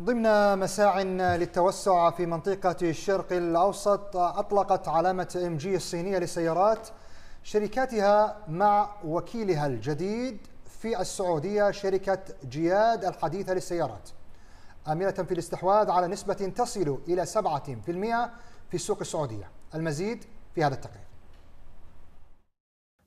ضمن مساع للتوسع في منطقة الشرق الأوسط أطلقت علامة ام جي الصينية لسيارات شركاتها مع وكيلها الجديد في السعودية شركة جياد الحديثة للسيارات آمنة في الاستحواذ على نسبة تصل إلى 7% في السوق السعودية المزيد في هذا التقرير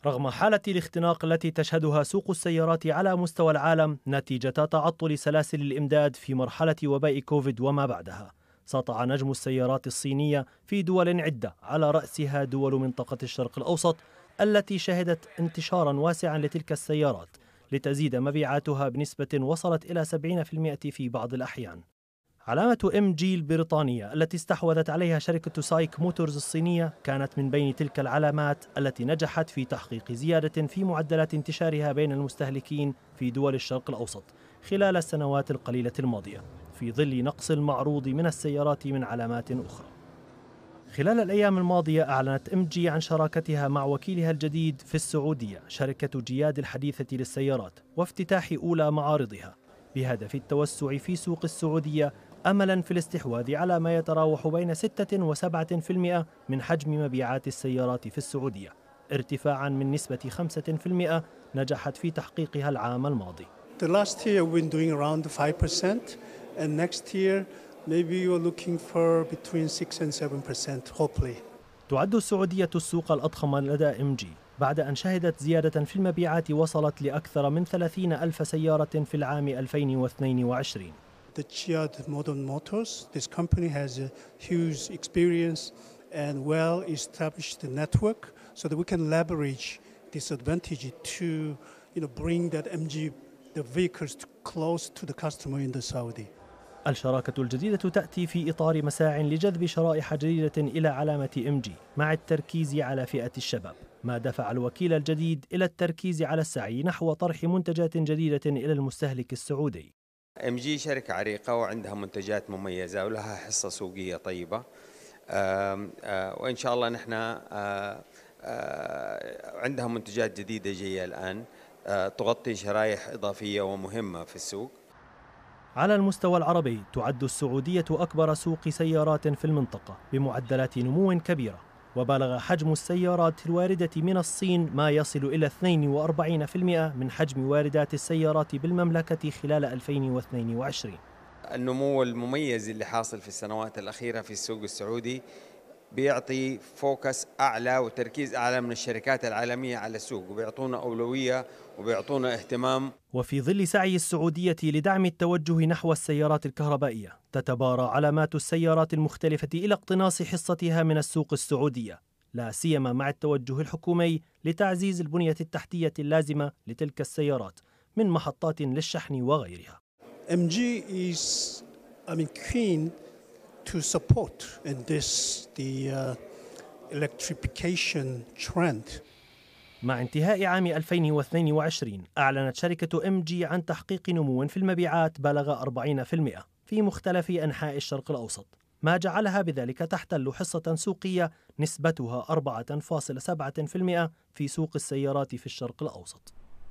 رغم حالة الاختناق التي تشهدها سوق السيارات على مستوى العالم نتيجة تعطل سلاسل الإمداد في مرحلة وباء كوفيد وما بعدها سطع نجم السيارات الصينية في دول عدة على رأسها دول منطقة الشرق الأوسط التي شهدت انتشارا واسعا لتلك السيارات لتزيد مبيعاتها بنسبة وصلت إلى 70% في بعض الأحيان علامة ام جي البريطانية التي استحوذت عليها شركة سايك موتورز الصينية كانت من بين تلك العلامات التي نجحت في تحقيق زيادة في معدلات انتشارها بين المستهلكين في دول الشرق الأوسط خلال السنوات القليلة الماضية في ظل نقص المعروض من السيارات من علامات أخرى. خلال الأيام الماضية أعلنت ام جي عن شراكتها مع وكيلها الجديد في السعودية شركة جياد الحديثة للسيارات وافتتاح أولى معارضها بهدف التوسع في سوق السعودية أملا في الاستحواذ على ما يتراوح بين 6 و7% من حجم مبيعات السيارات في السعودية ارتفاعا من نسبة 5% نجحت في تحقيقها العام الماضي The last year we've been doing around 5% and next year maybe you're looking for between 6 and 7% hopefully. تعد السعودية السوق الأضخم لدى ام جي بعد أن شهدت زيادة في المبيعات وصلت لأكثر من 30 ألف سيارة في العام 2022 the Chiad Modern Motors. This company has a huge experience and well-established network so that we can leverage this advantage to you know, bring that MG, the vehicles close to the customer in the Saudi. الشراكة الجديدة تأتي في إطار مساع لجذب شرائح جديدة إلى علامة ام جي مع التركيز على فئة الشباب، ما دفع الوكيل الجديد إلى التركيز على السعي نحو طرح منتجات جديدة إلى المستهلك السعودي. ام جي شركة عريقة وعندها منتجات مميزة ولها حصة سوقية طيبة آه، وان شاء الله نحن آه، آه، عندها منتجات جديدة جاية الان تغطي شرائح اضافية ومهمة في السوق على المستوى العربي تعد السعودية أكبر سوق سيارات في المنطقة بمعدلات نمو كبيرة وبلغ حجم السيارات الواردة من الصين ما يصل إلى 42% من حجم واردات السيارات بالمملكة خلال 2022 النمو المميز اللي حاصل في السنوات الأخيرة في السوق السعودي بيعطي فوكس اعلى وتركيز اعلى من الشركات العالميه على السوق وبيعطونا اولويه وبيعطونا اهتمام وفي ظل سعي السعوديه لدعم التوجه نحو السيارات الكهربائيه تتبارى علامات السيارات المختلفه الى اقتناص حصتها من السوق السعوديه لا سيما مع التوجه الحكومي لتعزيز البنيه التحتيه اللازمه لتلك السيارات من محطات للشحن وغيرها جي is I mean to support in this the uh, electrification trend. مع انتهاء عام 2022 أعلنت شركة ام جي عن تحقيق نمو في المبيعات بلغ 40% في مختلف أنحاء الشرق الأوسط ما جعلها بذلك تحتل حصة سوقية نسبتها 4.7% في سوق السيارات في الشرق الأوسط